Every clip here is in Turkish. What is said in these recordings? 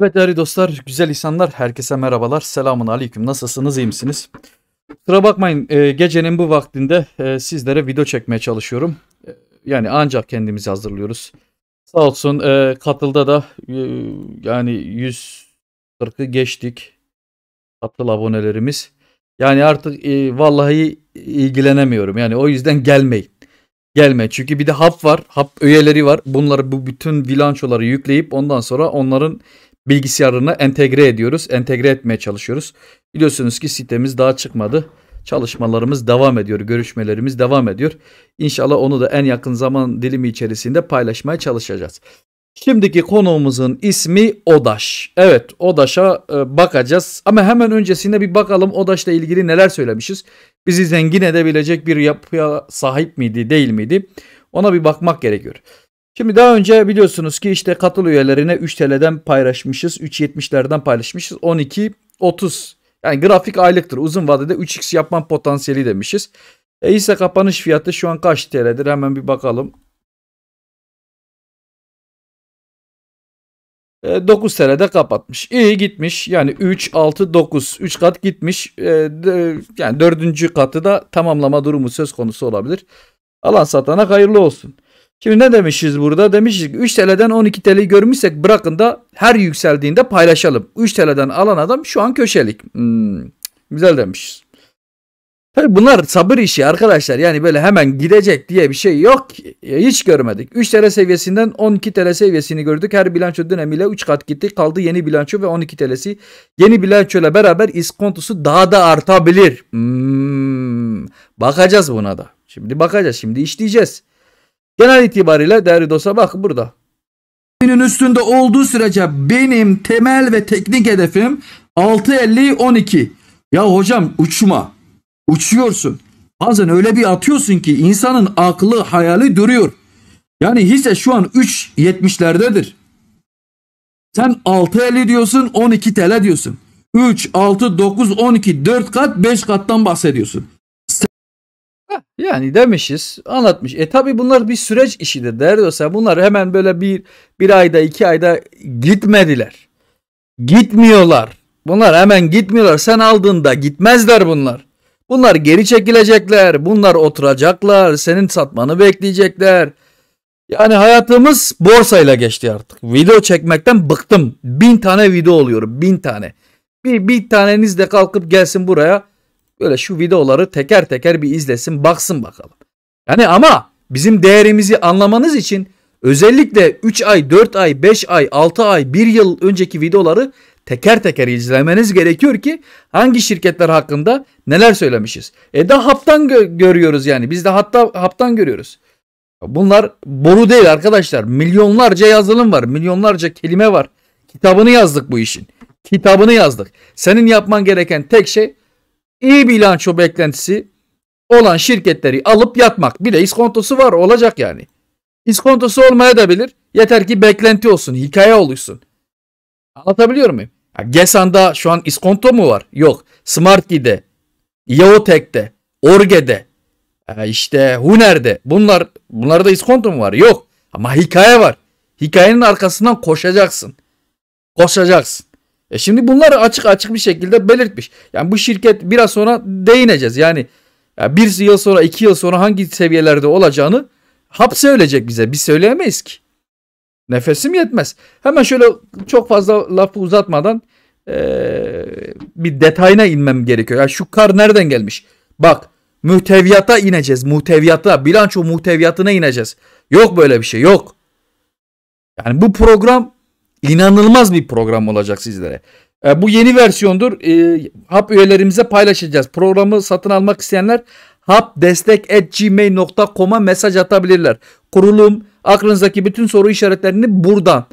Evet değerli dostlar, güzel insanlar, herkese merhabalar, selamun aleyküm, nasılsınız, iyi misiniz? Kusura bakmayın, e, gecenin bu vaktinde e, sizlere video çekmeye çalışıyorum. E, yani ancak kendimizi hazırlıyoruz. Sağ olsun katılda da e, yani 140'ı geçtik katıl abonelerimiz. Yani artık vallahi ilgilenemiyorum. Yani o yüzden gelmeyin. Gelme. Çünkü bir de hap var. Hap üyeleri var. Bunları bu bütün bilançoları yükleyip ondan sonra onların bilgisayarına entegre ediyoruz. Entegre etmeye çalışıyoruz. Biliyorsunuz ki sitemiz daha çıkmadı. Çalışmalarımız devam ediyor. Görüşmelerimiz devam ediyor. İnşallah onu da en yakın zaman dilimi içerisinde paylaşmaya çalışacağız. Şimdiki konuğumuzun ismi Odaş. Evet Odaş'a e, bakacağız ama hemen öncesinde bir bakalım Odaş'la ilgili neler söylemişiz. Bizi zengin edebilecek bir yapıya sahip miydi değil miydi ona bir bakmak gerekiyor. Şimdi daha önce biliyorsunuz ki işte katıl üyelerine 3 TL'den paylaşmışız. 3.70'lerden paylaşmışız. 12 30. Yani grafik aylıktır. Uzun vadede 3x yapman potansiyeli demişiz. E ise kapanış fiyatı şu an kaç TL'dir? Hemen bir bakalım. E, 9 TL'de kapatmış. İyi gitmiş. Yani 3, 6, 9. 3 kat gitmiş. E, yani 4. katı da tamamlama durumu söz konusu olabilir. Alan satana hayırlı olsun. Şimdi ne demişiz burada? Demişiz ki 3 TL'den 12 TL görmüşsek bırakın da her yükseldiğinde paylaşalım. 3 TL'den alan adam şu an köşelik. Hmm, güzel demişiz. Tabii bunlar sabır işi arkadaşlar. Yani böyle hemen gidecek diye bir şey yok. E, hiç görmedik. 3 TL seviyesinden 12 TL seviyesini gördük. Her bilanço dönemiyle 3 kat gitti. Kaldı yeni bilanço ve 12 TL'si. Yeni bilanço ile beraber iskontosu daha da artabilir. Hmm. Bakacağız buna da. Şimdi bakacağız. Şimdi işleyeceğiz. Genel itibariyle değerli dostlar bak burada. Günün üstünde olduğu sürece benim temel ve teknik hedefim 6.50-12. Ya hocam uçma. Uçuyorsun. Bazen öyle bir atıyorsun ki insanın aklı hayali duruyor. Yani hisse şu an 3.70'lerdedir. Sen 6.50 diyorsun 12 TL diyorsun. 3, 6, 9, 12, 4 kat 5 kattan bahsediyorsun yani demişiz anlatmış. E tabi bunlar bir süreç işidir değerli dostlar. Bunlar hemen böyle bir, bir ayda iki ayda gitmediler. Gitmiyorlar. Bunlar hemen gitmiyorlar. Sen aldığında gitmezler bunlar. Bunlar geri çekilecekler. Bunlar oturacaklar. Senin satmanı bekleyecekler. Yani hayatımız borsayla geçti artık. Video çekmekten bıktım. Bin tane video oluyorum. Bin tane. Bir, bir taneniz de kalkıp gelsin buraya böyle şu videoları teker teker bir izlesin baksın bakalım. Yani ama bizim değerimizi anlamanız için özellikle 3 ay, 4 ay, 5 ay, 6 ay, 1 yıl önceki videoları teker teker izlemeniz gerekiyor ki hangi şirketler hakkında neler söylemişiz. E de haptan gö- görüyoruz yani biz de hatta haptan görüyoruz. Bunlar boru değil arkadaşlar. Milyonlarca yazılım var, milyonlarca kelime var. Kitabını yazdık bu işin. Kitabını yazdık. Senin yapman gereken tek şey iyi bilanço beklentisi olan şirketleri alıp yatmak. Bir de iskontosu var olacak yani. İskontosu olmaya da bilir. Yeter ki beklenti olsun, hikaye oluşsun. Anlatabiliyor muyum? Ya Gesan'da şu an iskonto mu var? Yok. Smartg'de, Yeotek'te, Orge'de, e, işte Huner'de bunlar bunlarda iskonto mu var? Yok. Ama hikaye var. Hikayenin arkasından koşacaksın. Koşacaksın. E şimdi bunları açık açık bir şekilde belirtmiş. Yani bu şirket biraz sonra değineceğiz. Yani, bir yıl sonra iki yıl sonra hangi seviyelerde olacağını hap söyleyecek bize. Biz söyleyemeyiz ki. Nefesim yetmez. Hemen şöyle çok fazla lafı uzatmadan ee, bir detayına inmem gerekiyor. Yani şu kar nereden gelmiş? Bak muhteviyata ineceğiz. Muhteviyata bilanço muhteviyatına ineceğiz. Yok böyle bir şey yok. Yani bu program İnanılmaz bir program olacak sizlere. E, bu yeni versiyondur. E, Hap üyelerimize paylaşacağız. Programı satın almak isteyenler hapdestek.gmail.com'a mesaj atabilirler. Kurulum, aklınızdaki bütün soru işaretlerini buradan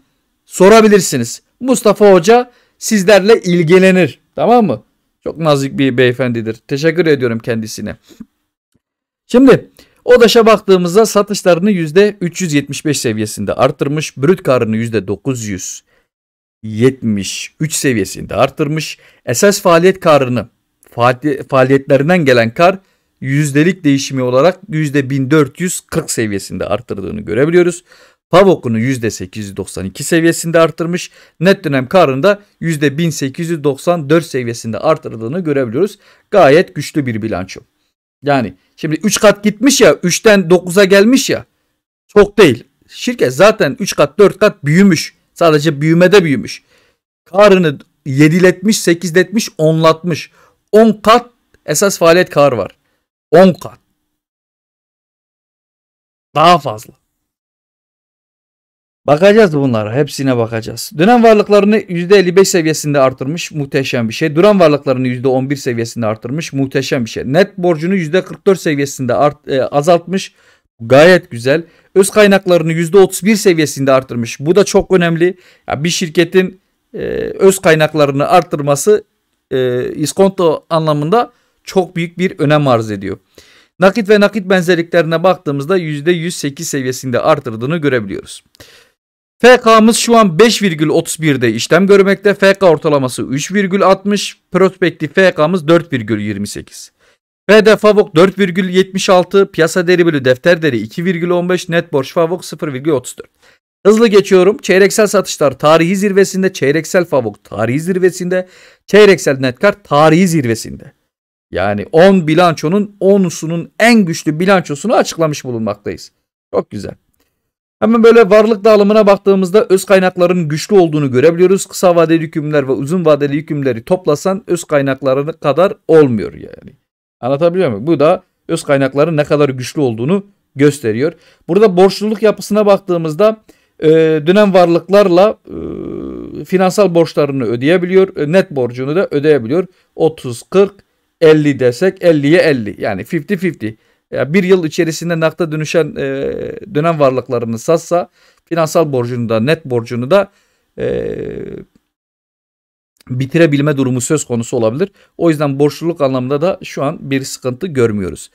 sorabilirsiniz. Mustafa Hoca sizlerle ilgilenir. Tamam mı? Çok nazik bir beyefendidir. Teşekkür ediyorum kendisine. Şimdi Odaş'a baktığımızda satışlarını %375 seviyesinde arttırmış, brüt karını %973 seviyesinde arttırmış. Esas faaliyet karını faaliyetlerinden gelen kar yüzdelik değişimi olarak %1440 seviyesinde arttırdığını görebiliyoruz. Pavok'unu %892 seviyesinde artırmış, Net dönem karını da %1894 seviyesinde arttırdığını görebiliyoruz. Gayet güçlü bir bilanço. Yani şimdi 3 kat gitmiş ya 3'ten 9'a gelmiş ya çok değil. Şirket zaten 3 kat 4 kat büyümüş. Sadece büyümede büyümüş. Karını 7'letmiş, 8'letmiş, 10'latmış. 10 kat esas faaliyet kar var. 10 kat. Daha fazla. Bakacağız bunlara. Hepsine bakacağız. Dönem varlıklarını %55 seviyesinde artırmış. Muhteşem bir şey. Duran varlıklarını %11 seviyesinde artırmış. Muhteşem bir şey. Net borcunu %44 seviyesinde art, e, azaltmış. Gayet güzel. Öz kaynaklarını %31 seviyesinde artırmış. Bu da çok önemli. Ya bir şirketin e, öz kaynaklarını artırması e, iskonto anlamında çok büyük bir önem arz ediyor. Nakit ve nakit benzerliklerine baktığımızda %108 seviyesinde artırdığını görebiliyoruz. FK'mız şu an 5,31'de işlem görmekte. FK ortalaması 3,60. Prospektif FK'mız 4,28. FD Favok 4,76. Piyasa Deri bölü defter değeri 2,15. Net borç Favok 0,34. Hızlı geçiyorum. Çeyreksel satışlar tarihi zirvesinde. Çeyreksel Favok tarihi zirvesinde. Çeyreksel net kar tarihi zirvesinde. Yani 10 bilançonun 10'usunun en güçlü bilançosunu açıklamış bulunmaktayız. Çok güzel. Hemen böyle varlık dağılımına baktığımızda öz kaynakların güçlü olduğunu görebiliyoruz. Kısa vadeli yükümler ve uzun vadeli yükümleri toplasan öz kaynaklarını kadar olmuyor yani. Anlatabiliyor muyum? Bu da öz kaynakların ne kadar güçlü olduğunu gösteriyor. Burada borçluluk yapısına baktığımızda e, dönem varlıklarla e, finansal borçlarını ödeyebiliyor. E, net borcunu da ödeyebiliyor. 30, 40, 50 desek 50'ye 50 yani 50-50 ya bir yıl içerisinde nakta dönüşen e, dönem varlıklarını satsa finansal borcunu da net borcunu da e, bitirebilme durumu söz konusu olabilir. O yüzden borçluluk anlamında da şu an bir sıkıntı görmüyoruz.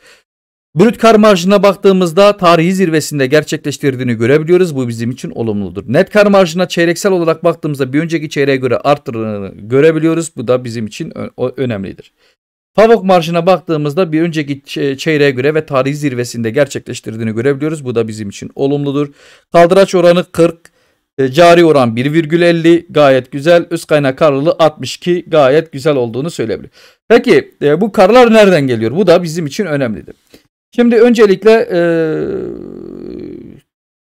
Brüt kar marjına baktığımızda tarihi zirvesinde gerçekleştirdiğini görebiliyoruz. Bu bizim için olumludur. Net kar marjına çeyreksel olarak baktığımızda bir önceki çeyreğe göre arttırdığını görebiliyoruz. Bu da bizim için önemlidir. Pavok Marşı'na baktığımızda bir önceki çeyreğe göre ve tarihi zirvesinde gerçekleştirdiğini görebiliyoruz. Bu da bizim için olumludur. Kaldıraç oranı 40, e, cari oran 1,50 gayet güzel. Üst kaynak karlılığı 62 gayet güzel olduğunu söyleyebilirim. Peki e, bu karlar nereden geliyor? Bu da bizim için önemlidir. Şimdi öncelikle e,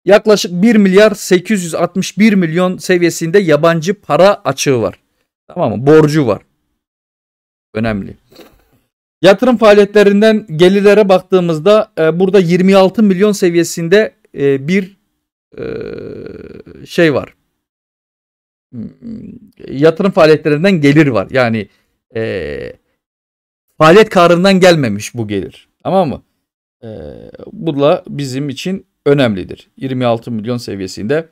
yaklaşık 1 milyar 861 milyon seviyesinde yabancı para açığı var. Tamam mı? Borcu var. Önemli. Yatırım faaliyetlerinden gelirlere baktığımızda e, burada 26 milyon seviyesinde e, bir e, şey var. Hmm, yatırım faaliyetlerinden gelir var. Yani e, faaliyet karından gelmemiş bu gelir. Tamam mı? E, bu da bizim için önemlidir. 26 milyon seviyesinde.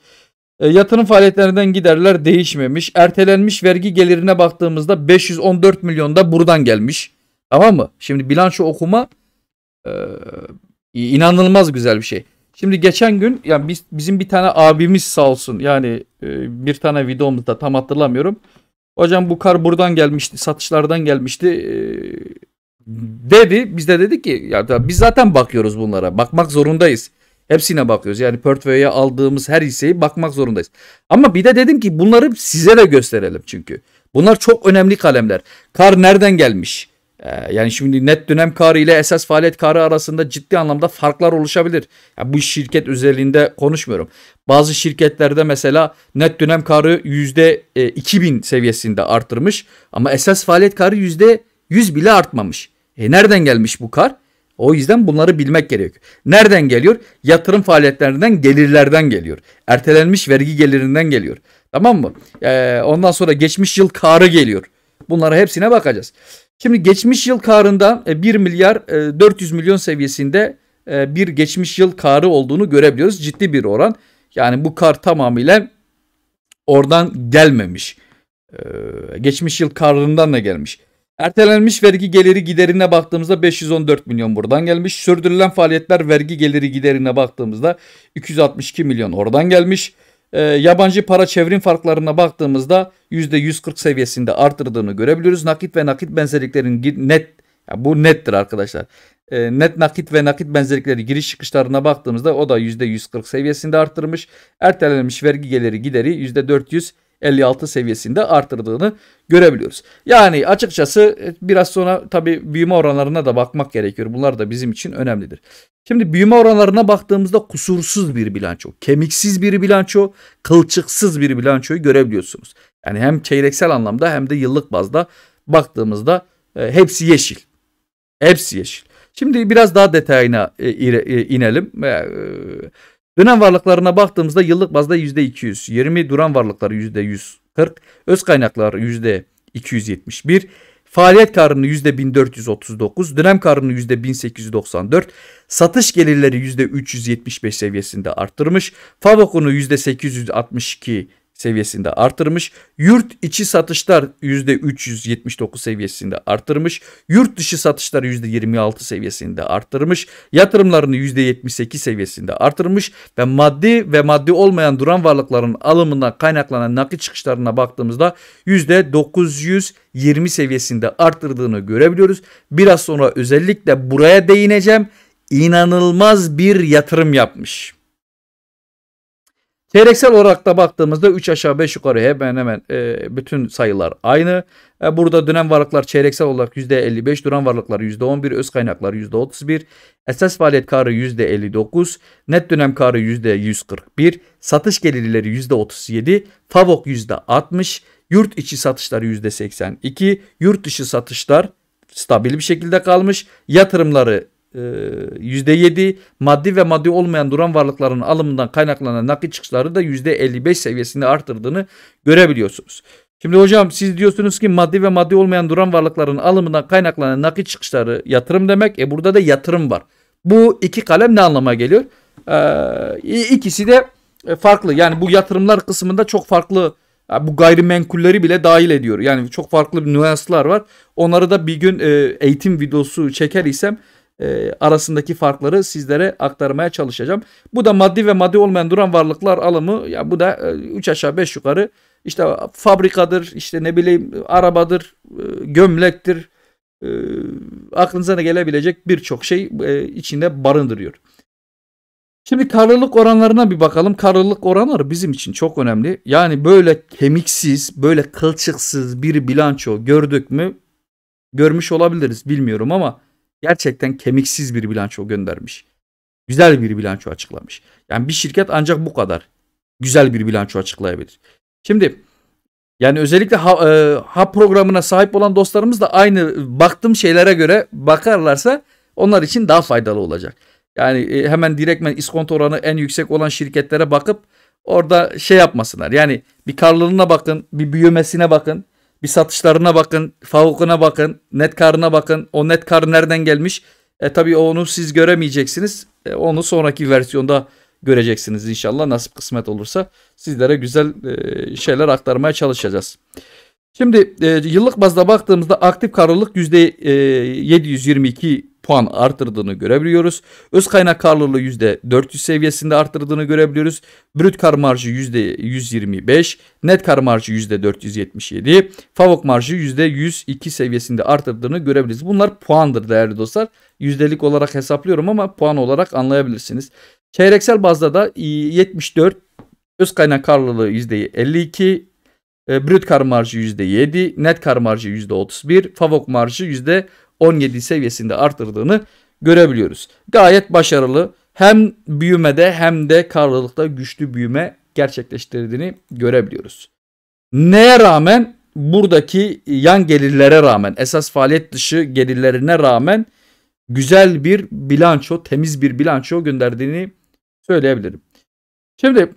E, yatırım faaliyetlerinden giderler değişmemiş. Ertelenmiş vergi gelirine baktığımızda 514 milyon da buradan gelmiş. Tamam mı? Şimdi bilanço okuma e, inanılmaz güzel bir şey. Şimdi geçen gün yani biz, bizim bir tane abimiz sağ olsun yani e, bir tane videomuzda tam hatırlamıyorum. Hocam bu kar buradan gelmişti satışlardan gelmişti e, dedi. Biz de dedik ki ya biz zaten bakıyoruz bunlara bakmak zorundayız. Hepsine bakıyoruz. Yani portföye aldığımız her hisseyi bakmak zorundayız. Ama bir de dedim ki bunları size de gösterelim çünkü. Bunlar çok önemli kalemler. Kar nereden gelmiş? Ee, yani şimdi net dönem karı ile esas faaliyet karı arasında ciddi anlamda farklar oluşabilir. Yani bu şirket özelliğinde konuşmuyorum. Bazı şirketlerde mesela net dönem karı yüzde 2000 e, seviyesinde arttırmış ama esas faaliyet karı yüzde 100 bile artmamış. E nereden gelmiş bu kar? O yüzden bunları bilmek gerekiyor. Nereden geliyor? Yatırım faaliyetlerinden, gelirlerden geliyor. Ertelenmiş vergi gelirinden geliyor. Tamam mı? Ee, ondan sonra geçmiş yıl karı geliyor. Bunlara hepsine bakacağız. Şimdi geçmiş yıl karında 1 e, milyar 400 e, milyon seviyesinde e, bir geçmiş yıl karı olduğunu görebiliyoruz. Ciddi bir oran. Yani bu kar tamamıyla oradan gelmemiş. Geçmiş yıl karından da gelmiş. Ertelenmiş vergi geliri giderine baktığımızda 514 milyon buradan gelmiş. Sürdürülen faaliyetler vergi geliri giderine baktığımızda 262 milyon oradan gelmiş e, yabancı para çevrim farklarına baktığımızda %140 seviyesinde artırdığını görebiliyoruz. Nakit ve nakit benzerliklerin net yani bu nettir arkadaşlar. E, net nakit ve nakit benzerlikleri giriş çıkışlarına baktığımızda o da %140 seviyesinde arttırmış. Ertelenmiş vergi geliri gideri %400 56 seviyesinde arttırdığını görebiliyoruz. Yani açıkçası e, biraz sonra tabii büyüme oranlarına da bakmak gerekiyor. Bunlar da bizim için önemlidir. Şimdi büyüme oranlarına baktığımızda kusursuz bir bilanço, kemiksiz bir bilanço, kılçıksız bir bilançoyu görebiliyorsunuz. Yani hem çeyreksel anlamda hem de yıllık bazda baktığımızda e, hepsi yeşil. Hepsi yeşil. Şimdi biraz daha detayına e, inelim. Dönem varlıklarına baktığımızda yıllık bazda %200, 20 duran varlıkları %140, öz kaynaklar %271, faaliyet karını %1439, dönem karını %1894, satış gelirleri %375 seviyesinde arttırmış, FADOK'unu %862 seviyesinde artırmış. Yurt içi satışlar %379 seviyesinde artırmış. Yurt dışı satışlar %26 seviyesinde artırmış. Yatırımlarını %78 seviyesinde artırmış ve maddi ve maddi olmayan duran varlıkların alımından kaynaklanan nakit çıkışlarına baktığımızda %920 seviyesinde artırdığını görebiliyoruz. Biraz sonra özellikle buraya değineceğim. İnanılmaz bir yatırım yapmış. Çeyreksel olarak da baktığımızda 3 aşağı 5 yukarı hemen hemen e, bütün sayılar aynı. E, burada dönem varlıklar çeyreksel olarak %55, duran varlıklar %11, öz kaynaklar %31, esas faaliyet karı %59, net dönem karı %141, satış gelirleri %37, FAVOK %60, yurt içi satışlar %82, yurt dışı satışlar stabil bir şekilde kalmış. Yatırımları %7 ee, maddi ve maddi olmayan duran varlıkların alımından kaynaklanan nakit çıkışları da %55 seviyesinde arttırdığını görebiliyorsunuz. Şimdi hocam siz diyorsunuz ki maddi ve maddi olmayan duran varlıkların alımından kaynaklanan nakit çıkışları yatırım demek. E burada da yatırım var. Bu iki kalem ne anlama geliyor? Ee, ikisi de e, farklı. Yani bu yatırımlar kısmında çok farklı e, bu gayrimenkulleri bile dahil ediyor. Yani çok farklı nüanslar var. Onları da bir gün e, eğitim videosu çeker isem e, arasındaki farkları sizlere aktarmaya çalışacağım. Bu da maddi ve maddi olmayan duran varlıklar alımı ya bu da 3 e, aşağı 5 yukarı işte fabrikadır, işte ne bileyim arabadır, e, gömlektir. aklınıza ne gelebilecek birçok şey içinde barındırıyor. Şimdi karlılık oranlarına bir bakalım. Karlılık oranları bizim için çok önemli. Yani böyle kemiksiz, böyle kılçıksız bir bilanço gördük mü? Görmüş olabiliriz bilmiyorum ama gerçekten kemiksiz bir bilanço göndermiş. Güzel bir bilanço açıklamış. Yani bir şirket ancak bu kadar güzel bir bilanço açıklayabilir. Şimdi yani özellikle ha, e, ha programına sahip olan dostlarımız da aynı baktığım şeylere göre bakarlarsa onlar için daha faydalı olacak. Yani e, hemen direktmen iskonto oranı en yüksek olan şirketlere bakıp orada şey yapmasınlar. Yani bir karlılığına bakın, bir büyümesine bakın. Bir satışlarına bakın, favukuna bakın, net karına bakın. O net kar nereden gelmiş? E tabii onu siz göremeyeceksiniz. E, onu sonraki versiyonda göreceksiniz inşallah nasip kısmet olursa. Sizlere güzel e, şeyler aktarmaya çalışacağız. Şimdi e, yıllık bazda baktığımızda aktif karlılık %722 e, puan artırdığını görebiliyoruz. Öz kaynak karlılığı %400 seviyesinde artırdığını görebiliyoruz. Brüt kar marjı %125, net kar marjı %477, favok marjı %102 seviyesinde artırdığını görebiliriz. Bunlar puandır değerli dostlar. Yüzdelik olarak hesaplıyorum ama puan olarak anlayabilirsiniz. Çeyreksel bazda da 74 e, Öz kaynak karlılığı %52, ee, brüt kar marjı %7, net kar marjı %31, favok marjı %17 seviyesinde arttırdığını görebiliyoruz. Gayet başarılı hem büyümede hem de karlılıkta güçlü büyüme gerçekleştirdiğini görebiliyoruz. Neye rağmen buradaki yan gelirlere rağmen esas faaliyet dışı gelirlerine rağmen güzel bir bilanço, temiz bir bilanço gönderdiğini söyleyebilirim. Şimdi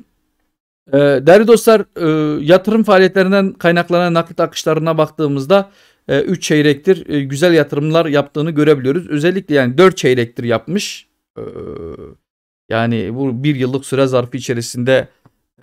e, değerli dostlar e, yatırım faaliyetlerinden kaynaklanan nakit akışlarına baktığımızda 3 e, çeyrektir e, güzel yatırımlar yaptığını görebiliyoruz. Özellikle yani 4 çeyrektir yapmış. Ee, yani bu bir yıllık süre zarfı içerisinde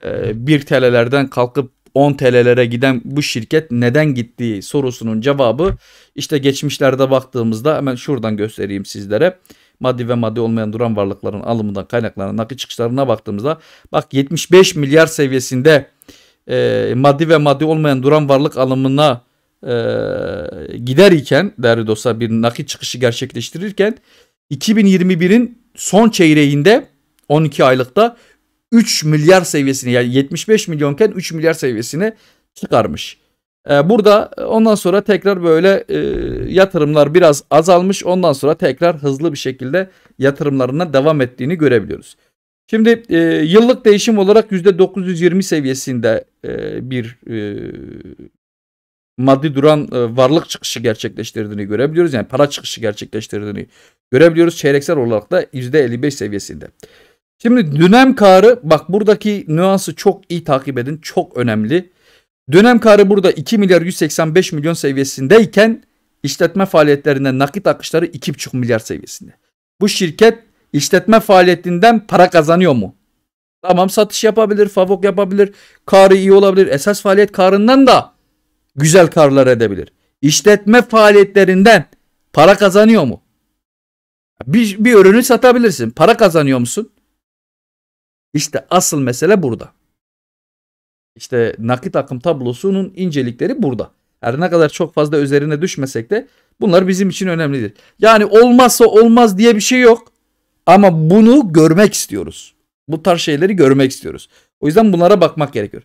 e, 1 TL'lerden kalkıp 10 TL'lere giden bu şirket neden gittiği sorusunun cevabı işte geçmişlerde baktığımızda hemen şuradan göstereyim sizlere maddi ve maddi olmayan duran varlıkların alımından kaynaklanan nakit çıkışlarına baktığımızda bak 75 milyar seviyesinde e, maddi ve maddi olmayan duran varlık alımına e, gider iken değerli dostlar bir nakit çıkışı gerçekleştirirken 2021'in son çeyreğinde 12 aylıkta 3 milyar seviyesine yani 75 milyonken 3 milyar seviyesine çıkarmış. Ee, burada e, ondan sonra tekrar böyle e, yatırımlar biraz azalmış. Ondan sonra tekrar hızlı bir şekilde yatırımlarına devam ettiğini görebiliyoruz. Şimdi e, yıllık değişim olarak %920 seviyesinde bir maddi duran varlık çıkışı gerçekleştirdiğini görebiliyoruz. Yani para çıkışı gerçekleştirdiğini görebiliyoruz. Çeyreksel olarak da %55 seviyesinde. Şimdi dönem karı bak buradaki nüansı çok iyi takip edin. Çok önemli. Dönem karı burada 2 milyar 185 milyon seviyesindeyken işletme faaliyetlerinden nakit akışları 2,5 milyar seviyesinde. Bu şirket işletme faaliyetinden para kazanıyor mu? Tamam satış yapabilir, favok yapabilir, karı iyi olabilir. Esas faaliyet karından da güzel karlar edebilir. İşletme faaliyetlerinden para kazanıyor mu? Bir, bir ürünü satabilirsin. Para kazanıyor musun? İşte asıl mesele burada. İşte nakit akım tablosunun incelikleri burada. Her ne kadar çok fazla üzerine düşmesek de bunlar bizim için önemlidir. Yani olmazsa olmaz diye bir şey yok. Ama bunu görmek istiyoruz. Bu tarz şeyleri görmek istiyoruz. O yüzden bunlara bakmak gerekiyor.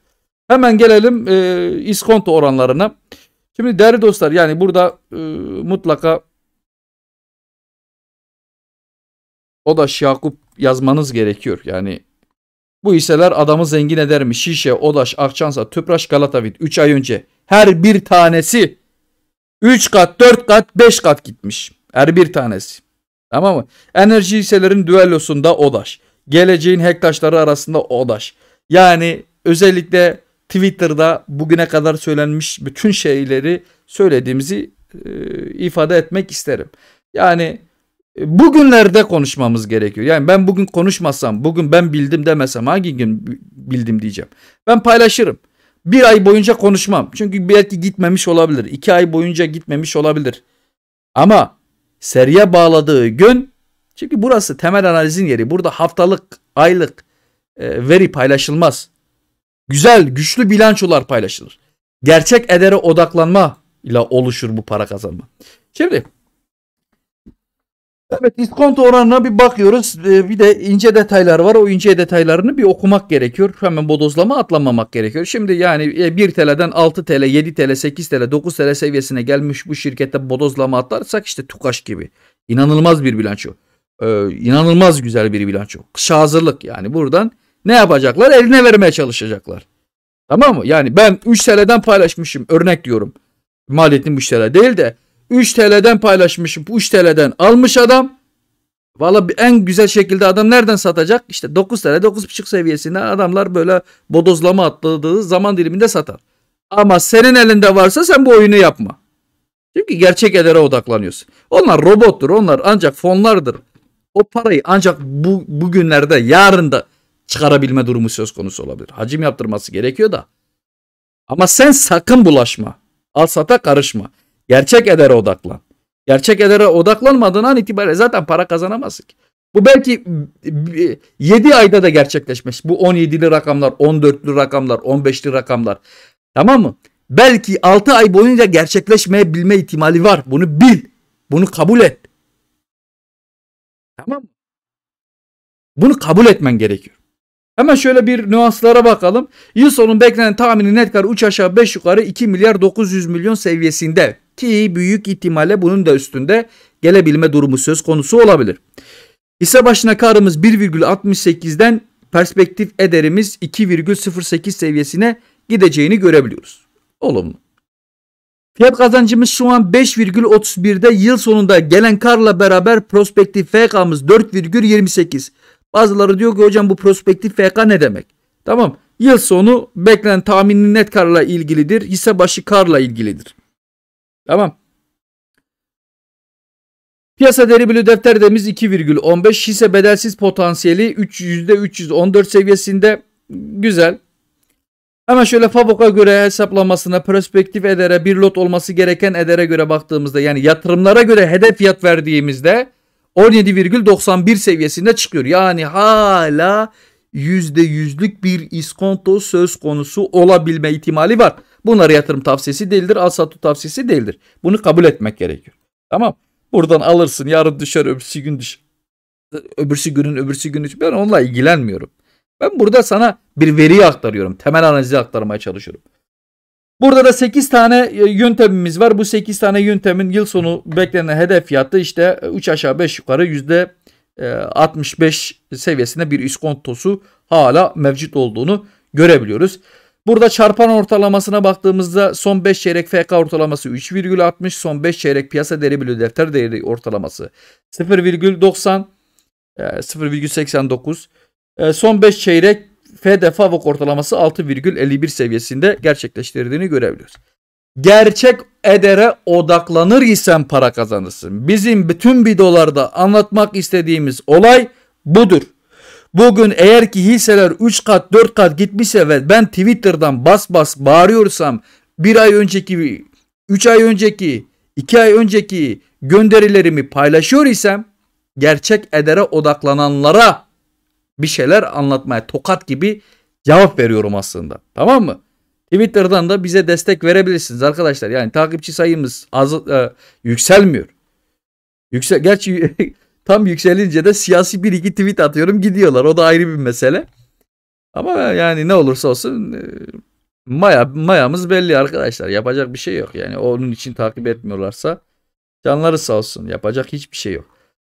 Hemen gelelim e, iskonto oranlarına. Şimdi değerli dostlar yani burada e, mutlaka o da Şakup yazmanız gerekiyor. Yani bu hisseler adamı zengin eder mi? Şişe, Odaş, Akçansa, Tüpraş, Galatavit 3 ay önce her bir tanesi 3 kat, 4 kat, 5 kat gitmiş. Her bir tanesi. Tamam mı? Enerji hisselerin düellosunda Odaş. Geleceğin hektaşları arasında Odaş. Yani özellikle Twitter'da bugüne kadar söylenmiş bütün şeyleri söylediğimizi e, ifade etmek isterim. Yani bugünlerde konuşmamız gerekiyor. Yani ben bugün konuşmasam, bugün ben bildim demesem hangi gün bildim diyeceğim. Ben paylaşırım. Bir ay boyunca konuşmam. Çünkü belki gitmemiş olabilir. İki ay boyunca gitmemiş olabilir. Ama seriye bağladığı gün çünkü burası temel analizin yeri. Burada haftalık, aylık e, veri paylaşılmaz. Güzel, güçlü bilançolar paylaşılır. Gerçek edere odaklanma ile oluşur bu para kazanma. Şimdi Evet iskonto oranına bir bakıyoruz. Ee, bir de ince detaylar var. O ince detaylarını bir okumak gerekiyor. Hemen bodozlama atlamamak gerekiyor. Şimdi yani 1 TL'den 6 TL, 7 TL, 8 TL, 9 TL seviyesine gelmiş bu şirkette bodozlama atlarsak işte Tukaş gibi. İnanılmaz bir bilanço. Ee, inanılmaz güzel bir bilanço. Kışa hazırlık yani buradan ne yapacaklar? Eline vermeye çalışacaklar. Tamam mı? Yani ben 3 TL'den paylaşmışım örnek diyorum. Maliyetin 3 TL değil de 3 TL'den paylaşmış. 3 TL'den almış adam. Valla en güzel şekilde adam nereden satacak? İşte 9 TL 9,5 seviyesinde adamlar böyle bodozlama atladığı zaman diliminde satar. Ama senin elinde varsa sen bu oyunu yapma. Çünkü gerçek edere odaklanıyorsun. Onlar robottur. Onlar ancak fonlardır. O parayı ancak bu bugünlerde yarın da çıkarabilme durumu söz konusu olabilir. Hacim yaptırması gerekiyor da. Ama sen sakın bulaşma. Al sata karışma. Gerçek edere odaklan. Gerçek edere odaklanmadığın an itibariyle zaten para kazanamazsın ki. Bu belki 7 ayda da gerçekleşmiş. Bu 17'li rakamlar, 14'lü rakamlar, 15'li rakamlar. Tamam mı? Belki 6 ay boyunca gerçekleşmeyebilme ihtimali var. Bunu bil. Bunu kabul et. Tamam mı? Bunu kabul etmen gerekiyor. Hemen şöyle bir nüanslara bakalım. Yıl sonu beklenen tahmini net kar 3 aşağı 5 yukarı 2 milyar 900 milyon seviyesinde ki büyük ihtimalle bunun da üstünde gelebilme durumu söz konusu olabilir. Hisse başına karımız 1,68'den perspektif ederimiz 2,08 seviyesine gideceğini görebiliyoruz. Olumlu. Fiyat kazancımız şu an 5,31'de yıl sonunda gelen karla beraber prospektif FK'mız 4,28. Bazıları diyor ki hocam bu prospektif FK ne demek? Tamam. Yıl sonu beklenen tahminli net karla ilgilidir. Hisse başı karla ilgilidir. Tamam. Piyasa değeri bölü defter değerimiz 2,15. Hisse bedelsiz potansiyeli 3 %314 seviyesinde. Güzel. Hemen şöyle Fabok'a göre hesaplamasına, prospektif edere, bir lot olması gereken edere göre baktığımızda yani yatırımlara göre hedef fiyat verdiğimizde 17,91 seviyesinde çıkıyor. Yani hala %100'lük bir iskonto söz konusu olabilme ihtimali var. Bunlar yatırım tavsiyesi değildir. Al satı tavsiyesi değildir. Bunu kabul etmek gerekiyor. Tamam. Buradan alırsın. Yarın düşer, öbürsü gün düşer. Öbürsü günün öbürsü günü. Ben onunla ilgilenmiyorum. Ben burada sana bir veriyi aktarıyorum. Temel analizi aktarmaya çalışıyorum. Burada da 8 tane e, yöntemimiz var. Bu 8 tane yöntemin yıl sonu beklenen hedef fiyatı işte 3 e, aşağı 5 yukarı yüzde %65 e, seviyesinde bir iskontosu hala mevcut olduğunu görebiliyoruz. Burada çarpan ortalamasına baktığımızda son 5 çeyrek FK ortalaması 3,60, son 5 çeyrek piyasa değeri bölü defter değeri ortalaması 0,90, 0,89. E, e, son 5 çeyrek FD FAVOK ortalaması 6,51 seviyesinde gerçekleştirdiğini görebiliyoruz. Gerçek edere odaklanır isen para kazanırsın. Bizim bütün videolarda anlatmak istediğimiz olay budur. Bugün eğer ki hisseler 3 kat 4 kat gitmişse ve ben Twitter'dan bas bas bağırıyorsam bir ay önceki, 3 ay önceki, 2 ay önceki gönderilerimi paylaşıyor isem gerçek edere odaklananlara bir şeyler anlatmaya tokat gibi cevap veriyorum aslında. Tamam mı? Twitter'dan da bize destek verebilirsiniz arkadaşlar. Yani takipçi sayımız az, e, yükselmiyor. Yüksel, gerçi Tam yükselince de siyasi bir iki tweet atıyorum gidiyorlar. O da ayrı bir mesele. Ama yani ne olursa olsun e, maya, mayamız belli arkadaşlar. Yapacak bir şey yok. Yani onun için takip etmiyorlarsa canları sağ olsun. Yapacak hiçbir şey yok.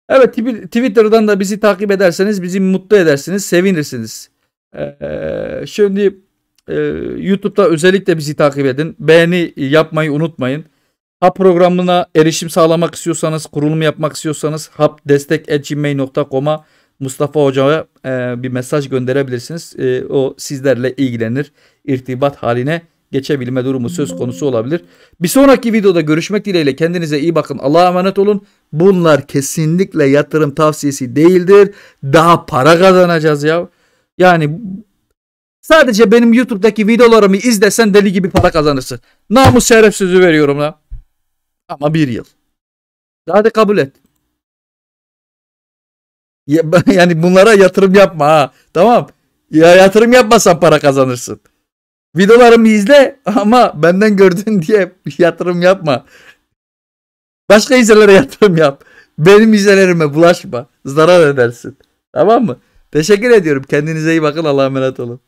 Evet Twitter'dan da bizi takip ederseniz bizi mutlu edersiniz. Sevinirsiniz. Ee, şimdi e, YouTube'da özellikle bizi takip edin. Beğeni yapmayı unutmayın. HAP programına erişim sağlamak istiyorsanız, kurulum yapmak istiyorsanız hapdestek.gmail.com'a Mustafa Hoca'ya e, bir mesaj gönderebilirsiniz. E, o sizlerle ilgilenir. irtibat haline geçebilme durumu söz konusu olabilir. Bir sonraki videoda görüşmek dileğiyle kendinize iyi bakın. Allah'a emanet olun. Bunlar kesinlikle yatırım tavsiyesi değildir. Daha para kazanacağız ya. Yani sadece benim YouTube'daki videolarımı izlesen deli gibi para kazanırsın. Namus şeref sözü veriyorum lan. Ama bir yıl. Hadi kabul et. yani bunlara yatırım yapma ha. Tamam. Ya yatırım yapmasan para kazanırsın. Videolarımı izle ama benden gördün diye yatırım yapma. Başka izlelere yatırım yap. Benim izlerime bulaşma. Zarar edersin. Tamam mı? Teşekkür ediyorum. Kendinize iyi bakın. Allah'a emanet olun.